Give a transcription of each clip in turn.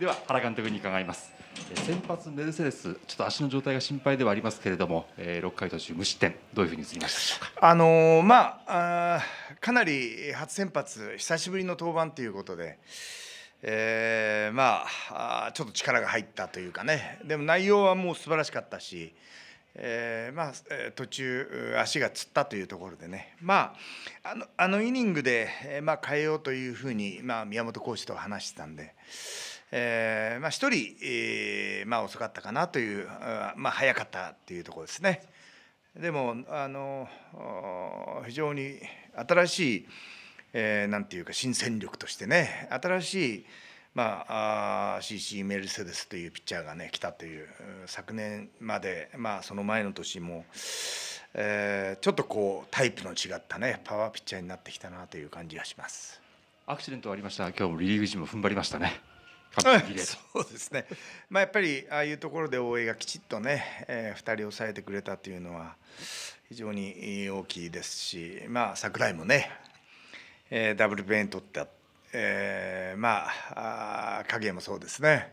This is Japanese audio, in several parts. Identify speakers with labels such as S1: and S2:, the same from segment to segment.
S1: では原監督に伺います先発メルセデスちょっと足の状態が心配ではありますけれども、えー、6回途中無失点どういうふうに映りましたかあのー、まああ
S2: かなり初先発久しぶりの登板ということで。えー、まあちょっと力が入ったというかねでも内容はもう素晴らしかったし、えー、まあ、途中足がつったというところでね、まあ、あのあのイニングで、まあ、変えようというふうに、まあ、宮本コーチと話してたんで、えーまあ、1人、えーまあ、遅かったかなという、まあ、早かったというところですね。でもあの非常に新しい、えー、なんていうか新戦力としてね新しい、まあ、あ CC メルセデスというピッチャーがね来たという昨年まで、まあ、その前の年も、えー、ちょっとこうタイプの違ったねパワーピッチャーになってきたなという感じがします。
S1: アクシデントありました今日もリリーフ陣も踏ん張りましたね。
S2: そうですね、まあ、やっぱりああいうところで大江がきちっとね、えー、2人抑えてくれたというのは非常に大きいですし、まあ、櫻井もね、えー、ダブルペイン取った、えー、まあ
S1: 影もそうですね、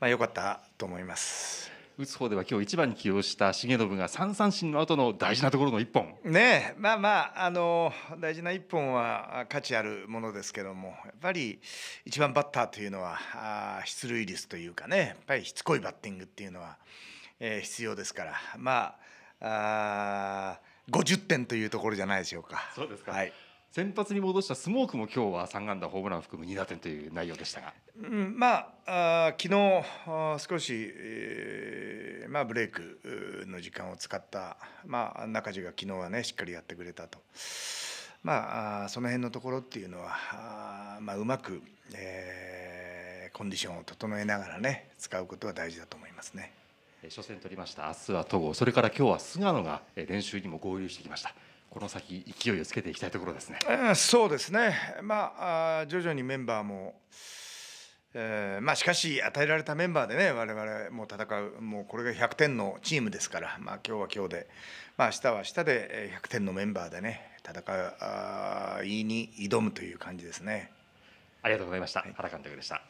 S1: まあ、よかったと思います。打つ方では今日一番に起用した重信が3三振の後の大事なところの1本
S2: ねまあまああの大事な1本は価値あるものですけどもやっぱり1番バッターというのはあ出塁率というかねやっぱりしつこいバッティングっていうのは、えー、必要です
S1: からまああ50点というところじゃないでしょうか。そうですか、はい先発に戻したスモークも今日は3安打ホームラン含む2打点という内容でしたが、
S2: うん、まああ昨日少し、まあ、ブレイクの時間を使った、まあ、中地が昨日はねしっかりやってくれたと、まあ、その辺のところっていうのは、まあ、うまく、えー、コンディションを整えながらね使うことは大事だと思いますね。
S1: 初戦取りました明日は戸郷それから今日は菅野が練習にも合流してきましたこの先勢いをつけていきたいところですね、う
S2: ん、そうですねまあ徐々にメンバーもえー、まあ、しかし与えられたメンバーでね我々も戦うもうこれが100点のチームですから、まあ、今日は今日で、まあ、明日は明日で100点のメンバーでね戦いに挑むという感じですね。ありがとうございました、原監督でした